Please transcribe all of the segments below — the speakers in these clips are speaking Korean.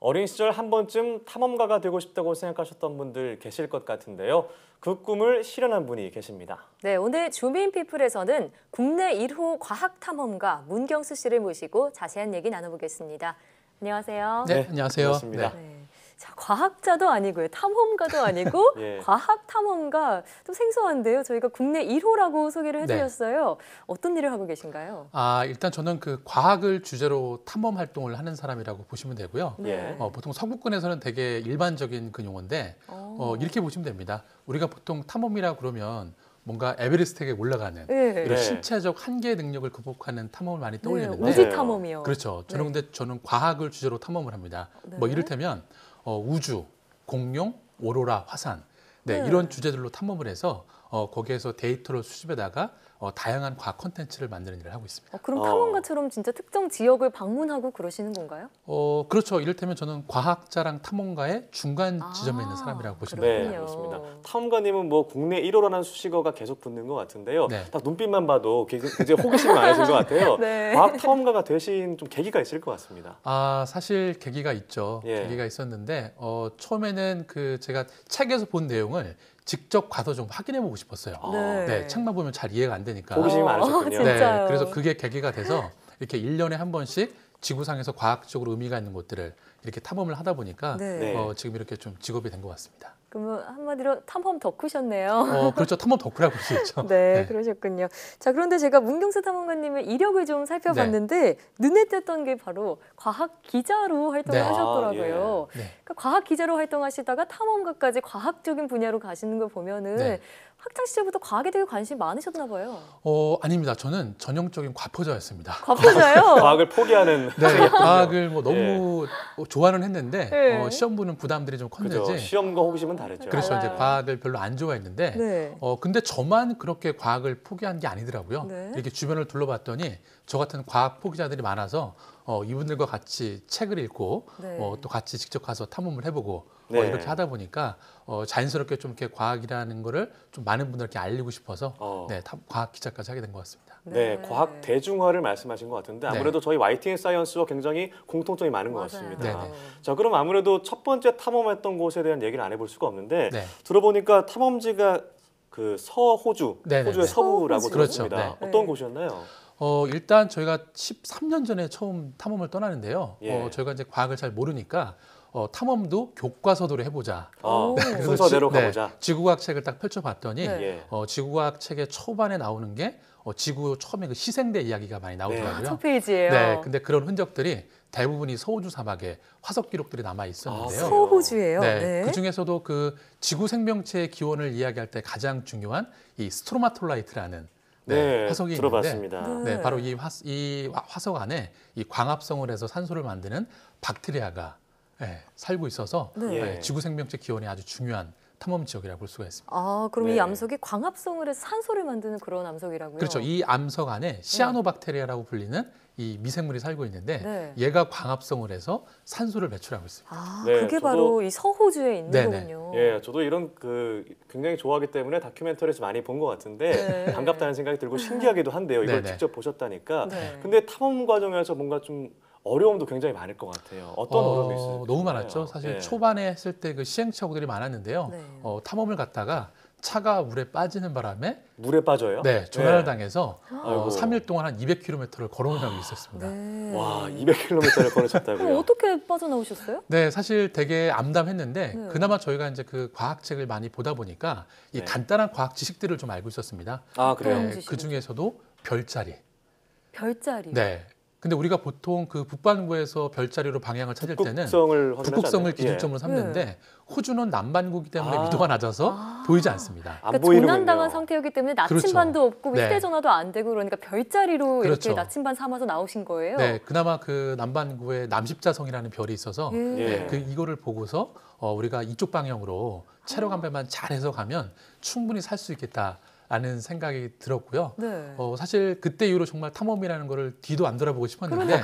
어린 시절 한 번쯤 탐험가가 되고 싶다고 생각하셨던 분들 계실 것 같은데요. 그 꿈을 실현한 분이 계십니다. 네, 오늘 주민피플에서는 국내 1호 과학 탐험가 문경수 씨를 모시고 자세한 얘기 나눠보겠습니다. 안녕하세요. 네, 안녕하세요. 반갑습니다. 네. 자, 과학자도 아니고요. 탐험가도 아니고 예. 과학 탐험가 좀 생소한데요. 저희가 국내 1호라고 소개를 해드렸어요. 네. 어떤 일을 하고 계신가요? 아 일단 저는 그 과학을 주제로 탐험 활동을 하는 사람이라고 보시면 되고요. 예. 어, 보통 서구권에서는 되게 일반적인 그 용어인데 어. 어, 이렇게 보시면 됩니다. 우리가 보통 탐험이라 그러면 뭔가 에베레스트에 올라가는 네. 이런 네. 신체적 한계 능력을 극복하는 탐험을 많이 네, 떠올리는데 네. 우지 탐험이요. 그렇죠. 저는 네. 근데 저는 과학을 주제로 탐험을 합니다. 네. 뭐 이를테면 어, 우주, 공룡, 오로라, 화산 네, 네. 이런 주제들로 탐험을 해서 어, 거기에서 데이터를 수집해다가 어, 다양한 과학 콘텐츠를 만드는 일을 하고 있습니다. 어, 그럼 탐험가처럼 어. 진짜 특정 지역을 방문하고 그러시는 건가요? 어, 그렇죠. 이를테면 저는 과학자랑 탐험가의 중간 아, 지점에 있는 사람이라고 보시면 됩니습니다 네, 탐험가님은 뭐 국내 1호라는 수식어가 계속 붙는 것 같은데요. 네. 딱 눈빛만 봐도 굉장히 호기심이 많으신 것 같아요. 네. 과학 탐험가가 되신 좀 계기가 있을 것 같습니다. 아, 사실 계기가 있죠. 예. 계기가 있었는데 어, 처음에는 그 제가 책에서 본 내용을 직접 가서 좀 확인해 보고 싶었어요. 아. 네. 네, 책만 보면 잘 이해가 안 되니까. 호기심이 많으셨군요. 어, 네, 그래서 그게 계기가 돼서 이렇게 1년에 한 번씩 지구상에서 과학적으로 의미가 있는 곳들을 이렇게 탐험을 하다 보니까 네. 네. 어, 지금 이렇게 좀 직업이 된 것 같습니다. 그러면 한마디로 탐험 덕후셨네요. 어, 그렇죠. 탐험 덕후라고 볼 수 있죠. 네, 네, 그러셨군요. 자, 그런데 제가 문경수 탐험가님의 이력을 좀 네. 살펴봤는데 네. 눈에 띄었던 게 바로 과학 기자로 활동을 네. 하셨더라고요. 아, 예. 과학 기자로 활동하시다가 탐험가까지 과학적인 분야로 가시는 걸 보면은 네. 학창 시절부터 과학에 되게 관심 많으셨나 봐요. 어 아닙니다. 저는 전형적인 과포자였습니다. 과포자요? 과학을 포기하는. 네, 과학을 뭐 예. 너무 예. 좋아는 했는데 예. 어, 네. 시험 보는 부담들이 좀 컸는지. 그죠. 시험과 호기심은 다르죠. 네. 그래서 이제 네. 과학을 별로 안 좋아했는데, 네. 어 근데 저만 그렇게 과학을 포기한 게 아니더라고요. 네. 이렇게 주변을 둘러봤더니 저 같은 과학 포기자들이 많아서 어, 이분들과 같이 책을 읽고 네. 어, 또 같이 직접 가서 탐험을 해보고 네. 어, 이렇게 네. 하다 보니까 어, 자연스럽게 좀 이렇게 과학이라는 거를 좀 많은 분들께 알리고 싶어서 어. 네, 과학 기자까지 하게 된 것 같습니다. 네, 네, 과학 대중화를 말씀하신 것 같은데 네. 아무래도 네. 저희 YTN 사이언스와 굉장히 공통점이 많은 맞아요. 같습니다. 네, 네 자, 그럼 아무래도 첫 번째 탐험했던 곳에 대한 얘기를 안 해볼 수가 없는데 네. 들어보니까 탐험지가 그 서호주, 네네네. 호주의 서부라고 서호주? 들었습니다. 그렇죠. 어떤 곳이었나요? 어, 일단 저희가 13년 전에 처음 탐험을 떠나는데요. 예. 어, 저희가 이제 과학을 잘 모르니까 어, 탐험도 교과서대로 해보자. 어, 순서대로 지, 네. 가보자. 네, 지구과학 책을 딱 펼쳐봤더니 네. 예. 어, 지구과학 책의 초반에 나오는 게 어, 지구 처음에 그 시생대 이야기가 많이 네. 나오더라고요. 네. 아, 첫 페이지예요. 네, 근데 그런 흔적들이 대부분이 서호주 사막에 화석 기록들이 남아 있었는데요. 아, 서호주예요. 네, 네. 그 중에서도 그 지구 생명체의 기원을 이야기할 때 가장 중요한 이 스트로마톨라이트라는 네, 네, 화석이 들어봤습니다. 있는데, 네. 네, 바로 이, 화, 이 화석 안에 이 광합성을 해서 산소를 만드는 박테리아가 네, 살고 있어서 네. 네, 지구 생명체 기원이 아주 중요한 탐험 지역이라고 볼 수가 있습니다. 아, 그럼 이 네. 암석이 광합성을 해서 산소를 만드는 그런 암석이라고요? 그렇죠. 이 암석 안에 네. 시아노박테리아라고 불리는 이 미생물이 살고 있는데 네. 얘가 광합성을 해서 산소를 배출하고 있습니다. 아, 그게 바로 이 서호주에 있는 네네. 거군요. 예, 저도 이런 그 굉장히 좋아하기 때문에 다큐멘터리에서 많이 본 것 같은데 네. 반갑다는 생각이 들고 신기하기도 한데요. 이걸 네네. 직접 보셨다니까. 근데 탐험 과정에서 뭔가 좀 어려움도 굉장히 많을 것 같아요. 어떤 어, 려움이 있어요? 너무 많았죠. 사실 네. 초반에 했을 때 그 시행착오들이 많았는데요. 네. 어, 탐험을 갔다가 차가 물에 빠지는 바람에 물에 빠져요? 네, 조난을 네. 당해서 어, 3일 동안 한 200km를 걸어온 적이 있었습니다. 네. 와, 200km를 걸으셨다고요? 어떻게 빠져나오셨어요? 네, 사실 되게 암담했는데 네. 그나마 저희가 이제 그 과학책을 많이 보다 보니까 이 네. 간단한 과학 지식들을 좀 알고 있었습니다. 아, 그래요? 그 네, 중에서도 별자리. 별자리. 네, 근데 우리가 보통 그 북반구에서 별자리로 방향을 찾을 때는 북극성을, 북극성을 예. 기준점으로 삼는데 네. 호주는 남반구기 이 때문에 아. 미도가 낮아서 아. 보이지 않습니다. 그러니까 조난당한 상태였기 때문에 나침반도 그렇죠. 없고 네. 휴대전화도 안 되고 그러니까 별자리로 그렇죠. 이렇게 나침반 삼아서 나오신 거예요. 네, 그나마 그 남반구에 남십자성이라는 별이 있어서 예. 예. 네. 그 이거를 보고서 어, 우리가 이쪽 방향으로 체력 아. 안배만 잘해서 가면 충분히 살 수 있겠다. 라는 생각이 들었고요. 네. 어, 사실 그때 이후로 정말 탐험이라는 거를 뒤도 안 돌아보고 싶었는데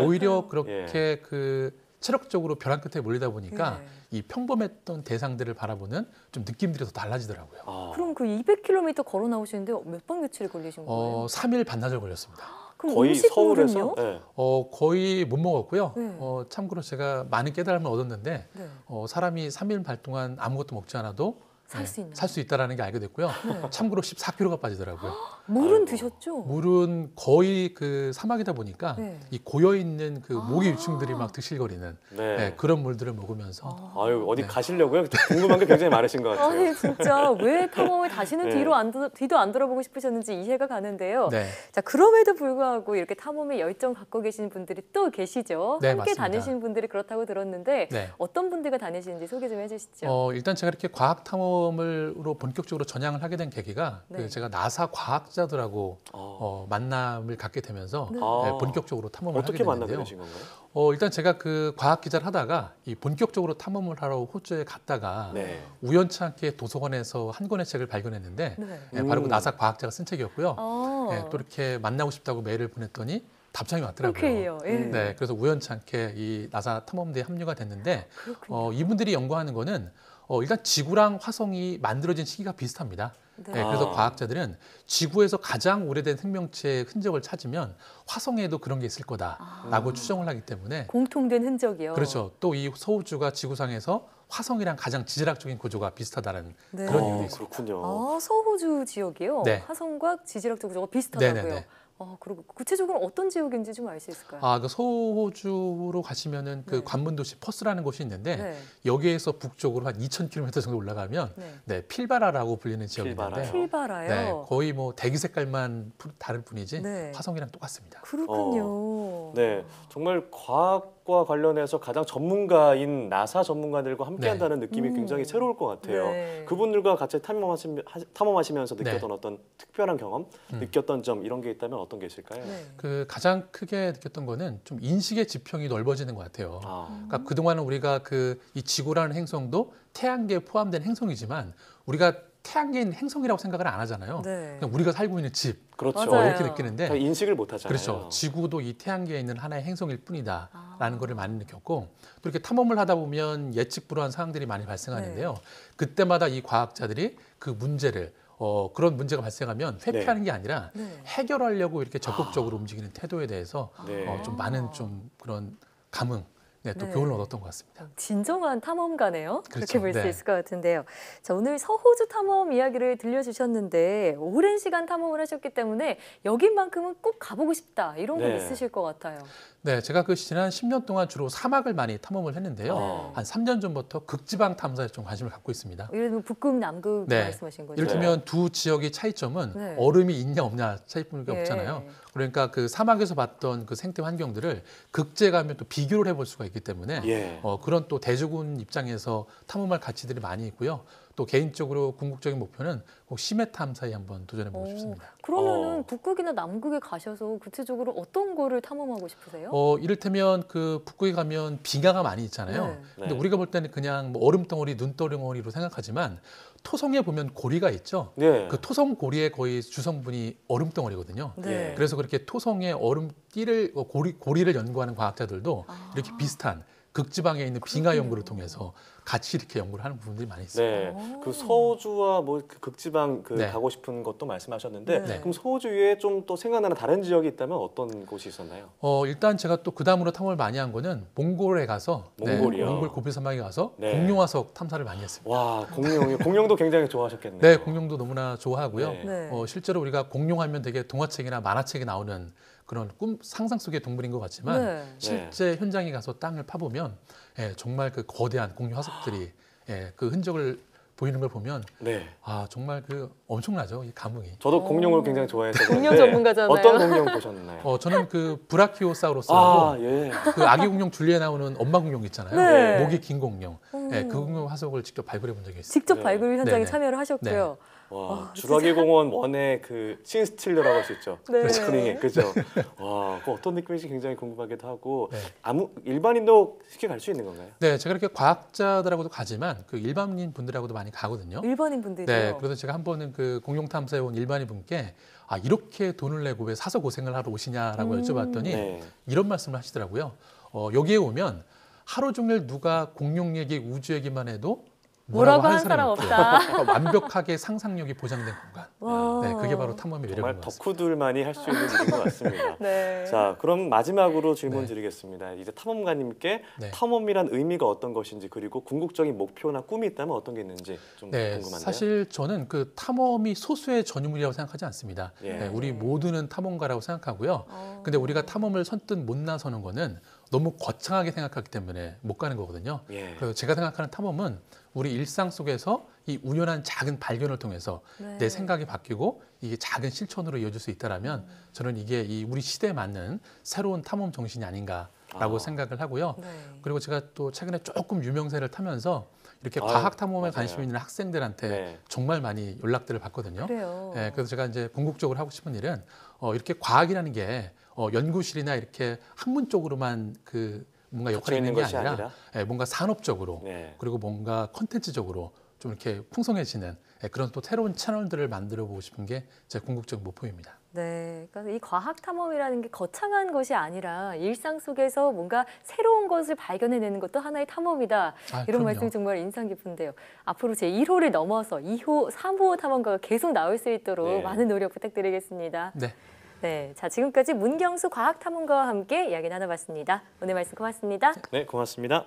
오히려 네. 그렇게 예. 그 체력적으로 벼랑 끝에 몰리다 보니까 예. 이 평범했던 대상들을 바라보는 좀 느낌들이 더 달라지더라고요. 아. 그럼 그 200km 걸어 나오시는데 몇 번 며칠 걸리신 어, 거예요? 어, 3일 반나절 걸렸습니다. 그럼 거의 서울에서 네. 어, 거의 못 먹었고요. 네. 어, 참고로 제가 많은 깨달음을 얻었는데 네. 어, 사람이 3일 반 동안 아무것도 먹지 않아도 살수 네, 살수 있다라는 게 알게 됐고요. 네. 참고로 14kg가 빠지더라고요. 물은 드셨죠? 물은 거의 그 사막이다 보니까 네. 이 고여 있는 그 아. 모기 유충들이 막 드실거리는 네. 네 그런 물들을 먹으면서 아. 아유 어디 네. 가시려고요? 궁금한 게 굉장히 많으신 것 같아요. 아니 진짜 왜 탐험을 다시는 네. 뒤로 안 뒤도 안 돌아보고 싶으셨는지 이해가 가는데요. 자 그럼에도 불구하고 이렇게 탐험에 열정 갖고 계신 분들이 또 계시죠. 함께 맞습니다. 다니신 분들이 그렇다고 들었는데 어떤 분들과 다니시는지 소개 좀 해주시죠. 어, 일단 제가 이렇게 과학 탐험 실험으로 본격적으로 전향을 하게 된 계기가 그 네. 그 제가 나사 과학자들하고 어. 어, 만남을 갖게 되면서 네. 네 아. 본격적으로 탐험을 어떻게 하게 됐는데요. 만나게 되신 건가요? 어, 일단 제가 그 과학 기자를 하다가 이 본격적으로 탐험을 하러 호주에 갔다가 네. 우연찮게 도서관에서 한 권의 책을 발견했는데 네. 예, 바로 그 음. 나사 과학자가 쓴 책이었고요. 어. 예, 또 이렇게 만나고 싶다고 메일을 보냈더니 답장이 왔더라고요. 오케이요. 예. 네, 그래서 우연찮게 이 나사 탐험대에 합류가 됐는데 어, 이분들이 연구하는 거는 어, 일단 지구랑 화성이 만들어진 시기가 비슷합니다. 네. 네, 그래서 아. 과학자들은 지구에서 가장 오래된 생명체의 흔적을 찾으면 화성에도 그런 게 있을 거다라고 아. 추정을 하기 때문에 공통된 흔적이요. 그렇죠. 또 이 서우주가 지구상에서 화성이랑 가장 지질학적인 구조가 비슷하다는 네. 그런 어, 이유도 있습니다. 그렇군요. 아, 서호주 지역이요? 네. 화성과 지질학적 구조가 비슷하다고요. 네네네. 네, 네. 아, 그리고 구체적으로 어떤 지역인지 좀 알 수 있을까요? 아, 그 소호주로 가시면은 그 네. 관문 도시 퍼스라는 곳이 있는데 네. 여기에서 북쪽으로 한 2,000km 정도 올라가면 네. 네, 필바라라고 불리는 지역인데 필바라요. 네, 거의 뭐 대기 색깔만 다를 뿐이지 네. 화성이랑 똑같습니다. 그렇군요. 어. 네, 정말 과학과 관련해서 가장 전문가인 나사 전문가들과 함께한다는 네. 느낌이 굉장히 음. 새로울 것 같아요. 네. 그분들과 같이 탐험하시, 탐험하시면서 네. 느꼈던 어떤 특별한 경험, 음. 느꼈던 점 이런 게 있다면 어떤 게 있을까요? 네. 그 가장 크게 느꼈던 거는 좀 인식의 지평이 넓어지는 것 같아요. 아. 그러니까 그동안은 우리가 그 이 지구라는 행성도 태양계에 포함된 행성이지만 우리가 태양계인 행성이라고 생각을 안 하잖아요. 네. 그냥 우리가 살고 있는 집 그렇죠. 이렇게 느끼는데 그러니까 인식을 못 하잖아요. 그렇죠. 지구도 이 태양계에 있는 하나의 행성일 뿐이다라는 아. 거를 많이 느꼈고 또 이렇게 탐험을 하다 보면 예측 불허한 상황들이 많이 발생하는데요. 네. 그때마다 이 과학자들이 그 문제를 어, 그런 문제가 발생하면 네. 회피하는 네. 게 아니라 네. 해결하려고 이렇게 적극적으로 아. 움직이는 태도에 대해서 아. 네. 어, 좀 많은 좀 그런 감흥 네, 또 네. 교훈을 얻었던 것 같습니다. 진정한 탐험가네요. 그렇죠. 그렇게 볼수 네. 있을 것 같은데요. 자, 오늘 서호주 탐험 이야기를 들려주셨는데 오랜 시간 탐험을 하셨기 때문에 여기만큼은 꼭 가보고 싶다 이런 네. 있으실 것 같아요. 네, 제가 그 지난 10년 동안 주로 사막을 많이 탐험을 했는데요. 네. 한 3년 전부터 극지방 탐사에 좀 관심을 갖고 있습니다. 어, 예를 들면 북극, 남극 네. 말씀하신 거죠. 예를 들면 두 지역의 차이점은 네. 얼음이 있냐 없냐 차이점이 예. 없잖아요. 그러니까 그 사막에서 봤던 그 생태 환경들을 극제 감에또 비교를 해볼 수가 있기 때문에 예. 어, 그런 또 대조군 입장에서 탐험할 가치들이 많이 있고요. 또 개인적으로 궁극적인 목표는 꼭 심해 탐사에 한번 도전해 보고 어, 싶습니다. 그러면 어. 북극이나 남극에 가셔서 구체적으로 어떤 거를 탐험하고 싶으세요? 어, 이를테면 그 북극에 가면 빙하가 많이 있잖아요. 네. 근데 네. 우리가 볼 때는 그냥 뭐 얼음덩어리, 눈덩어리로 생각하지만 토성에 보면 고리가 있죠. 네. 그 토성 고리의 거의 주성분이 얼음덩어리거든요. 네. 예. 그래서 그렇게 토성의 얼음 띠를 어, 고리, 고리를 연구하는 과학자들도 아. 이렇게 비슷한 극지방에 있는 빙하 음. 연구를 통해서 같이 이렇게 연구를 하는 부분들이 많이 있습니다. 네, 그 서우주와 뭐 그 극지방 그 네. 가고 싶은 것도 말씀하셨는데 네. 네. 그럼 서우주 외에 좀 또 생각나는 다른 지역이 있다면 어떤 곳이 있었나요? 어 일단 제가 또 그 다음으로 탐험을 많이 한 거는 몽골에 가서 네, 몽골이요? 몽골 고비 사막에 가서 네. 공룡화석 탐사를 많이 했습니다. 와 공룡 공룡도 굉장히 좋아하셨겠네요. 네, 공룡도 너무나 좋아하고요. 네. 어, 실제로 우리가 공룡하면 되게 동화책이나 만화책에 나오는 그런 꿈 상상 속의 동물인 것 같지만 네. 실제 네. 현장에 가서 땅을 파보면 예, 정말 그 거대한 공유 화석들이 예, 그 흔적을 보이는 걸 보면 네. 아 정말 그 엄청나죠 이 감흥이. 저도 공룡을 굉장히 좋아해서 공룡 전문가잖아요. 어떤 공룡 보셨나요? 어 저는 그 브라키오사우루스라고 아, 예. 그 아기 공룡 줄리에 나오는 엄마 공룡 있잖아요. 네. 목이 예, 긴 공룡. 음. 그 공룡 화석을 직접 발굴해 본 적이 있어요. 직접 네. 발굴 현장에 네, 참여를 하셨고요. 와, 아, 주라기 공원 원의 그 신스틸러라고 할 수 있죠. 네. 그스크 네. 그죠. 네. 와, 그 어떤 느낌인지 굉장히 궁금하기도 하고 네. 아무 일반인도 쉽게 갈 수 있는 건가요? 네, 제가 이렇게 과학자들하고도 가지만 그 일반인 분들하고도 많이 가거든요. 일반인 분들 네, 그래서 제가 한 번은 그 공룡 탐사에 온 일반인 분께 아 이렇게 돈을 내고 왜 사서 고생을 하러 오시냐라고 음. 여쭤봤더니 네. 이런 말씀을 하시더라고요. 어, 여기에 오면 하루 종일 누가 공룡 얘기, 우주 얘기만 해도 뭐라고, 한 사람 없다. 그러니까 완벽하게 상상력이 보장된 공간. 네, 그게 바로 탐험의 매력인 것 같습니다. 덕후들만이 할 수 있는 일인 것 같습니다. 네. 자, 그럼 마지막으로 질문 네. 드리겠습니다. 이제 탐험가님께 네. 탐험이란 의미가 어떤 것인지 그리고 궁극적인 목표나 꿈이 있다면 어떤 게 있는지 좀 네, 궁금한데요. 사실 저는 그 탐험이 소수의 전유물이라고 생각하지 않습니다. 예. 네, 우리 모두는 탐험가라고 생각하고요. 어. 근데 우리가 탐험을 선뜻 못 나서는 거는 너무 거창하게 생각하기 때문에 못 가는 거거든요. 예. 그래서 제가 생각하는 탐험은 우리 일상 속에서 이 우연한 작은 발견을 통해서 네. 내 생각이 바뀌고 이게 작은 실천으로 이어질 수 있다라면 음. 저는 이게 이 우리 시대에 맞는 새로운 탐험 정신이 아닌가라고 아. 생각을 하고요. 네. 그리고 제가 또 최근에 조금 유명세를 타면서 이렇게 아유, 과학 탐험에 관심 있는 학생들한테 네. 정말 많이 연락들을 받거든요. 그래요. 예, 그래서 제가 이제 궁극적으로 하고 싶은 일은 어, 이렇게 과학이라는 게 어, 연구실이나 이렇게 학문 쪽으로만 그 뭔가 역할이 있는 게 아니라, 아니라? 예, 뭔가 산업적으로 네. 그리고 뭔가 컨텐츠적으로 좀 이렇게 풍성해지는 예, 그런 또 새로운 채널들을 만들어 보고 싶은 게 제 궁극적 모포입니다. 네, 그러니까 이 과학 탐험이라는 게 거창한 것이 아니라 일상 속에서 뭔가 새로운 것을 발견해내는 것도 하나의 탐험이다. 아, 이런 말씀 정말 인상 깊은데요. 앞으로 제 1호를 넘어서 2호, 3호 탐험가가 계속 나올 수 있도록 네. 많은 노력 부탁드리겠습니다. 네. 네, 자 지금까지 문경수 과학탐험가와 함께 이야기 나눠봤습니다. 오늘 말씀 고맙습니다. 네, 고맙습니다.